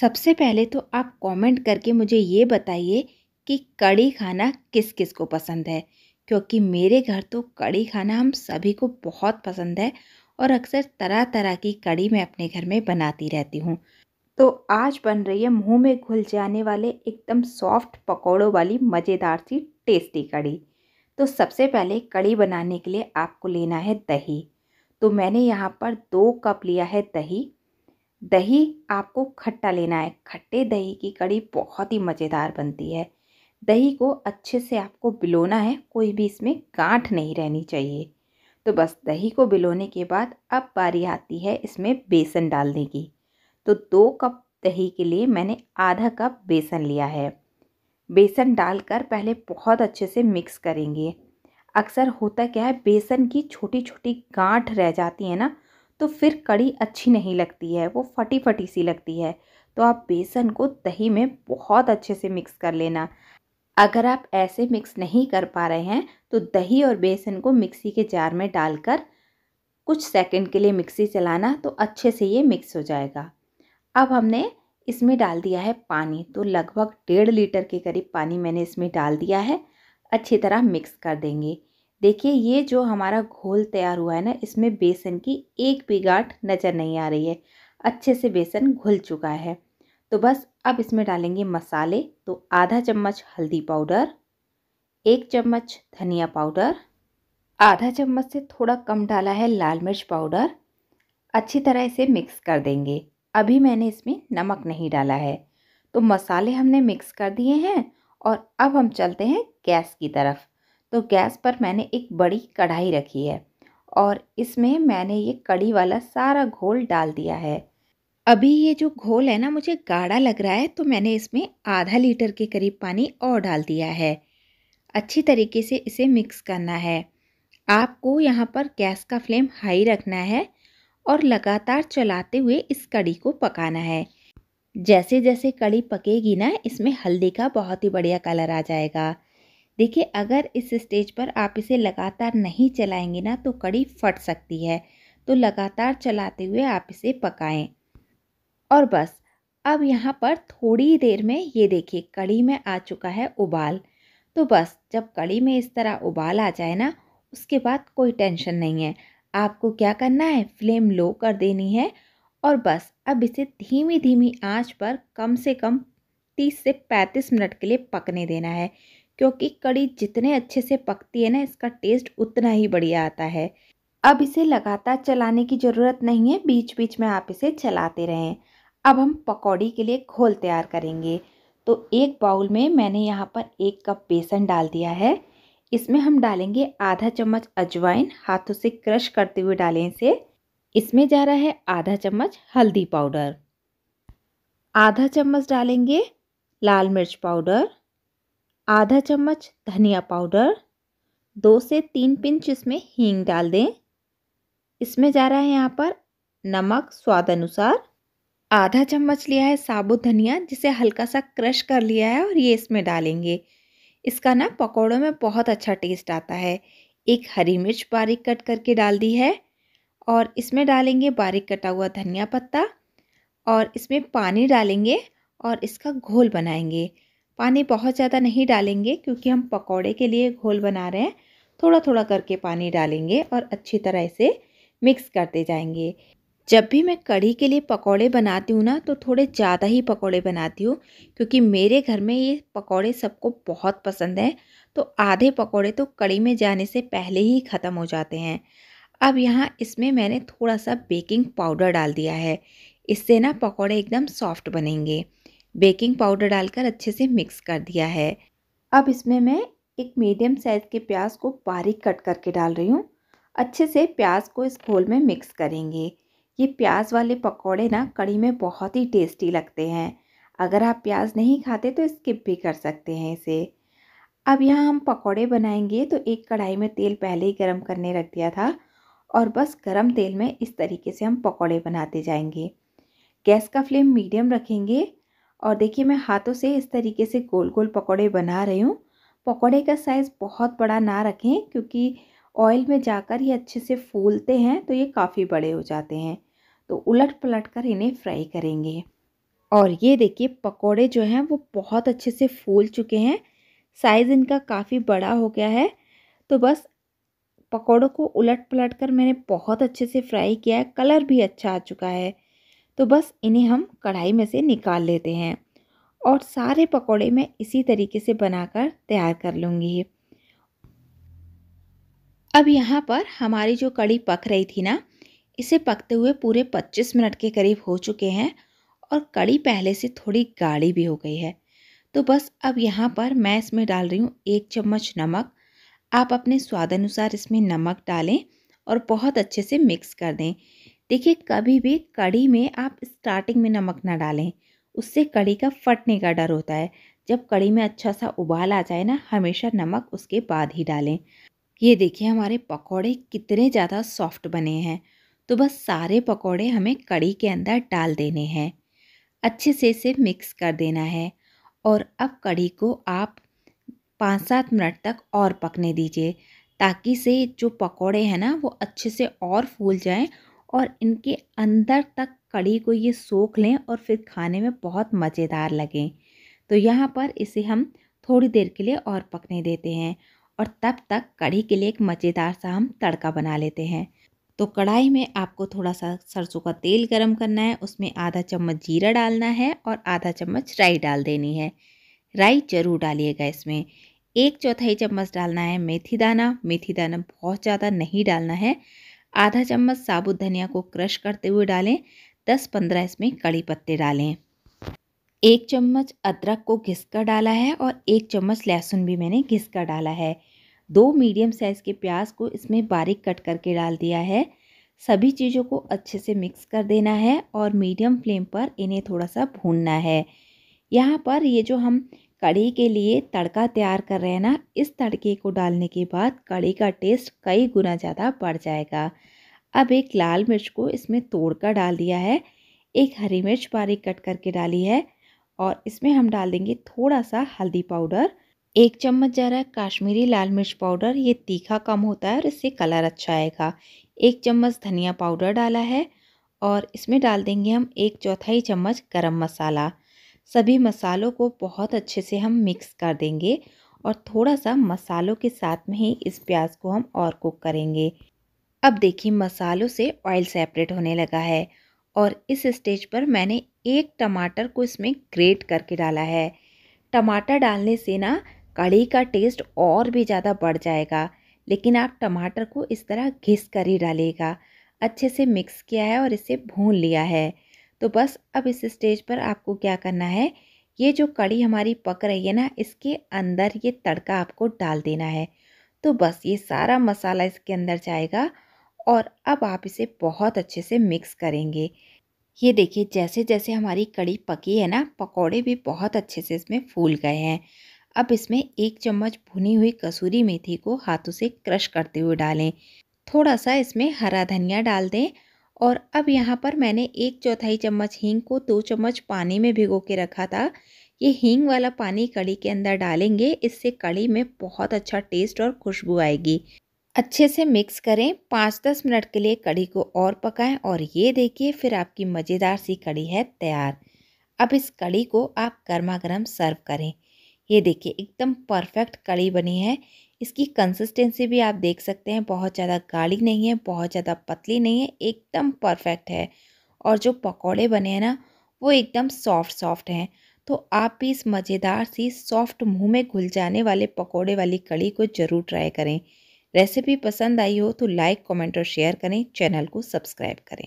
सबसे पहले तो आप कमेंट करके मुझे ये बताइए कि कड़ी खाना किस किस को पसंद है क्योंकि मेरे घर तो कड़ी खाना हम सभी को बहुत पसंद है और अक्सर तरह तरह की कड़ी मैं अपने घर में बनाती रहती हूँ तो आज बन रही है मुंह में घुल जाने वाले एकदम सॉफ्ट पकौड़ों वाली मज़ेदार सी टेस्टी कड़ी तो सबसे पहले कड़ी बनाने के लिए आपको लेना है दही तो मैंने यहाँ पर दो कप लिया है दही दही आपको खट्टा लेना है खट्टे दही की कड़ी बहुत ही मज़ेदार बनती है दही को अच्छे से आपको बिलोना है कोई भी इसमें गांठ नहीं रहनी चाहिए तो बस दही को बिलोने के बाद अब बारी आती है इसमें बेसन डालने की तो दो कप दही के लिए मैंने आधा कप बेसन लिया है बेसन डालकर पहले बहुत अच्छे से मिक्स करेंगे अक्सर होता क्या है बेसन की छोटी छोटी गांठ रह जाती है ना तो फिर कड़ी अच्छी नहीं लगती है वो फटी फटी सी लगती है तो आप बेसन को दही में बहुत अच्छे से मिक्स कर लेना अगर आप ऐसे मिक्स नहीं कर पा रहे हैं तो दही और बेसन को मिक्सी के जार में डालकर कुछ सेकंड के लिए मिक्सी चलाना तो अच्छे से ये मिक्स हो जाएगा अब हमने इसमें डाल दिया है पानी तो लगभग डेढ़ लीटर के करीब पानी मैंने इसमें डाल दिया है अच्छी तरह मिक्स कर देंगे देखिए ये जो हमारा घोल तैयार हुआ है ना इसमें बेसन की एक भी गांठ नज़र नहीं आ रही है अच्छे से बेसन घुल चुका है तो बस अब इसमें डालेंगे मसाले तो आधा चम्मच हल्दी पाउडर एक चम्मच धनिया पाउडर आधा चम्मच से थोड़ा कम डाला है लाल मिर्च पाउडर अच्छी तरह इसे मिक्स कर देंगे अभी मैंने इसमें नमक नहीं डाला है तो मसाले हमने मिक्स कर दिए हैं और अब हम चलते हैं गैस की तरफ तो गैस पर मैंने एक बड़ी कढ़ाई रखी है और इसमें मैंने ये कड़ी वाला सारा घोल डाल दिया है अभी ये जो घोल है ना मुझे गाढ़ा लग रहा है तो मैंने इसमें आधा लीटर के करीब पानी और डाल दिया है अच्छी तरीके से इसे मिक्स करना है आपको यहाँ पर गैस का फ्लेम हाई रखना है और लगातार चलाते हुए इस कड़ी को पकाना है जैसे जैसे कड़ी पकेगी ना इसमें हल्दी का बहुत ही बढ़िया कलर आ जाएगा देखिए अगर इस स्टेज पर आप इसे लगातार नहीं चलाएंगे ना तो कड़ी फट सकती है तो लगातार चलाते हुए आप इसे पकाएं और बस अब यहाँ पर थोड़ी देर में ये देखिए कड़ी में आ चुका है उबाल तो बस जब कड़ी में इस तरह उबाल आ जाए ना उसके बाद कोई टेंशन नहीं है आपको क्या करना है फ्लेम लो कर देनी है और बस अब इसे धीमी धीमी आंच पर कम से कम तीस से पैंतीस मिनट के लिए पकने देना है क्योंकि कड़ी जितने अच्छे से पकती है ना इसका टेस्ट उतना ही बढ़िया आता है अब इसे लगातार चलाने की ज़रूरत नहीं है बीच बीच में आप इसे चलाते रहें अब हम पकौड़ी के लिए घोल तैयार करेंगे तो एक बाउल में मैंने यहाँ पर एक कप बेसन डाल दिया है इसमें हम डालेंगे आधा चम्मच अजवाइन हाथों से क्रश करते हुए डालें इसे इसमें जा रहा है आधा चम्मच हल्दी पाउडर आधा चम्मच डालेंगे लाल मिर्च पाउडर आधा चम्मच धनिया पाउडर दो से तीन पिंच इसमें हींग डाल दें इसमें जा रहा है यहाँ पर नमक स्वाद अनुसार आधा चम्मच लिया है साबुत धनिया जिसे हल्का सा क्रश कर लिया है और ये इसमें डालेंगे इसका ना पकौड़ों में बहुत अच्छा टेस्ट आता है एक हरी मिर्च बारीक कट करके डाल दी है और इसमें डालेंगे बारीक कटा हुआ धनिया पत्ता और इसमें पानी डालेंगे और इसका घोल बनाएंगे पानी बहुत ज़्यादा नहीं डालेंगे क्योंकि हम पकौड़े के लिए घोल बना रहे हैं थोड़ा थोड़ा करके पानी डालेंगे और अच्छी तरह से मिक्स करते जाएंगे जब भी मैं कढ़ी के लिए पकौड़े बनाती हूँ ना तो थोड़े ज़्यादा ही पकौड़े बनाती हूँ क्योंकि मेरे घर में ये पकौड़े सबको बहुत पसंद हैं तो आधे पकौड़े तो कड़ी में जाने से पहले ही ख़त्म हो जाते हैं अब यहाँ इसमें मैंने थोड़ा सा बेकिंग पाउडर डाल दिया है इससे ना पकौड़े एकदम सॉफ्ट बनेंगे बेकिंग पाउडर डालकर अच्छे से मिक्स कर दिया है अब इसमें मैं एक मीडियम साइज़ के प्याज को बारीक कट करके डाल रही हूँ अच्छे से प्याज को इस घोल में मिक्स करेंगे ये प्याज वाले पकौड़े ना कड़ी में बहुत ही टेस्टी लगते हैं अगर आप प्याज नहीं खाते तो स्किप भी कर सकते हैं इसे अब यहाँ हम पकौड़े बनाएंगे तो एक कढ़ाई में तेल पहले ही गर्म करने रख दिया था और बस गर्म तेल में इस तरीके से हम पकौड़े बनाते जाएंगे गैस का फ्लेम मीडियम रखेंगे और देखिए मैं हाथों से इस तरीके से गोल गोल पकौड़े बना रही हूँ पकौड़े का साइज़ बहुत बड़ा ना रखें क्योंकि ऑयल में जाकर ये अच्छे से फूलते हैं तो ये काफ़ी बड़े हो जाते हैं तो उलट पलट कर इन्हें फ्राई करेंगे और ये देखिए पकोड़े जो हैं वो बहुत अच्छे से फूल चुके हैं साइज़ इनका काफ़ी बड़ा हो गया है तो बस पकोड़ों को उलट पलट कर मैंने बहुत अच्छे से फ्राई किया है कलर भी अच्छा आ चुका है तो बस इन्हें हम कढ़ाई में से निकाल लेते हैं और सारे पकोड़े मैं इसी तरीके से बनाकर तैयार कर लूँगी अब यहाँ पर हमारी जो कड़ी पक रही थी ना इसे पकते हुए पूरे 25 मिनट के करीब हो चुके हैं और कड़ी पहले से थोड़ी गाढ़ी भी हो गई है तो बस अब यहाँ पर मैं इसमें डाल रही हूँ एक चम्मच नमक आप अपने स्वाद अनुसार इसमें नमक डालें और बहुत अच्छे से मिक्स कर दें देखिए कभी भी कड़ी में आप स्टार्टिंग में नमक ना डालें उससे कड़ी का फटने का डर होता है जब कड़ी में अच्छा सा उबाल आ जाए ना हमेशा नमक उसके बाद ही डालें ये देखिए हमारे पकौड़े कितने ज़्यादा सॉफ्ट बने हैं तो बस सारे पकौड़े हमें कड़ी के अंदर डाल देने हैं अच्छे से इसे मिक्स कर देना है और अब कड़ी को आप पाँच सात मिनट तक और पकने दीजिए ताकि से जो पकौड़े हैं ना वो अच्छे से और फूल जाएं और इनके अंदर तक कड़ी को ये सोख लें और फिर खाने में बहुत मज़ेदार लगें तो यहाँ पर इसे हम थोड़ी देर के लिए और पकने देते हैं और तब तक कढ़ी के लिए एक मज़ेदार सा हम तड़का बना लेते हैं तो कढ़ाई में आपको थोड़ा सा सरसों का तेल गरम करना है उसमें आधा चम्मच जीरा डालना है और आधा चम्मच राई डाल देनी है राई ज़रूर डालिएगा इसमें एक चौथाई चम्मच डालना है मेथी दाना मेथी दाना बहुत ज़्यादा नहीं डालना है आधा चम्मच साबुत धनिया को क्रश करते हुए डालें 10-15 इसमें कड़ी पत्ते डालें एक चम्मच अदरक को घिस कर डाला है और एक चम्मच लहसुन भी मैंने घिस कर डाला है दो मीडियम साइज़ के प्याज को इसमें बारीक कट करके डाल दिया है सभी चीज़ों को अच्छे से मिक्स कर देना है और मीडियम फ्लेम पर इन्हें थोड़ा सा भूनना है यहाँ पर ये जो हम कढ़ी के लिए तड़का तैयार कर रहे हैं ना इस तड़के को डालने के बाद कढ़ी का टेस्ट कई गुना ज़्यादा बढ़ जाएगा अब एक लाल मिर्च को इसमें तोड़ कर डाल दिया है एक हरी मिर्च बारीक कट करके डाली है और इसमें हम डाल देंगे थोड़ा सा हल्दी पाउडर एक चम्मच जा रहा है काश्मीरी लाल मिर्च पाउडर ये तीखा कम होता है और इससे कलर अच्छा आएगा एक चम्मच धनिया पाउडर डाला है और इसमें डाल देंगे हम एक चौथाई चम्मच गरम मसाला सभी मसालों को बहुत अच्छे से हम मिक्स कर देंगे और थोड़ा सा मसालों के साथ में ही इस प्याज को हम और कुक करेंगे अब देखिए मसालों से ऑयल सेपरेट होने लगा है और इस स्टेज पर मैंने एक टमाटर को इसमें ग्रेट करके डाला है टमाटर डालने से ना कड़ी का टेस्ट और भी ज़्यादा बढ़ जाएगा लेकिन आप टमाटर को इस तरह घिस कर ही डालिएगा अच्छे से मिक्स किया है और इसे भून लिया है तो बस अब इस स्टेज पर आपको क्या करना है ये जो कड़ी हमारी पक रही है ना इसके अंदर ये तड़का आपको डाल देना है तो बस ये सारा मसाला इसके अंदर जाएगा और अब आप इसे बहुत अच्छे से मिक्स करेंगे ये देखिए जैसे जैसे हमारी कड़ी पकी है ना पकौड़े भी बहुत अच्छे से इसमें फूल गए हैं अब इसमें एक चम्मच भुनी हुई कसूरी मेथी को हाथों से क्रश करते हुए डालें थोड़ा सा इसमें हरा धनिया डाल दें और अब यहाँ पर मैंने एक चौथाई चम्मच हींग को दो चम्मच पानी में भिगो के रखा था ये हींग वाला पानी कड़ी के अंदर डालेंगे इससे कड़ी में बहुत अच्छा टेस्ट और खुशबू आएगी अच्छे से मिक्स करें पाँच दस मिनट के लिए कड़ी को और पकाएं और ये देखिए फिर आपकी मज़ेदार सी कड़ी है तैयार अब इस कड़ी को आप गर्मा गर्म सर्व करें ये देखिए एकदम परफेक्ट कड़ी बनी है इसकी कंसिस्टेंसी भी आप देख सकते हैं बहुत ज़्यादा गाढ़ी नहीं है बहुत ज़्यादा पतली नहीं है एकदम परफेक्ट है और जो पकौड़े बने हैं ना वो एकदम सॉफ्ट सॉफ्ट हैं तो आप भी इस मज़ेदार सी सॉफ्ट मुंह में घुल जाने वाले पकौड़े वाली कड़ी को ज़रूर ट्राई करें रेसिपी पसंद आई हो तो लाइक कमेंट और शेयर करें चैनल को सब्सक्राइब करें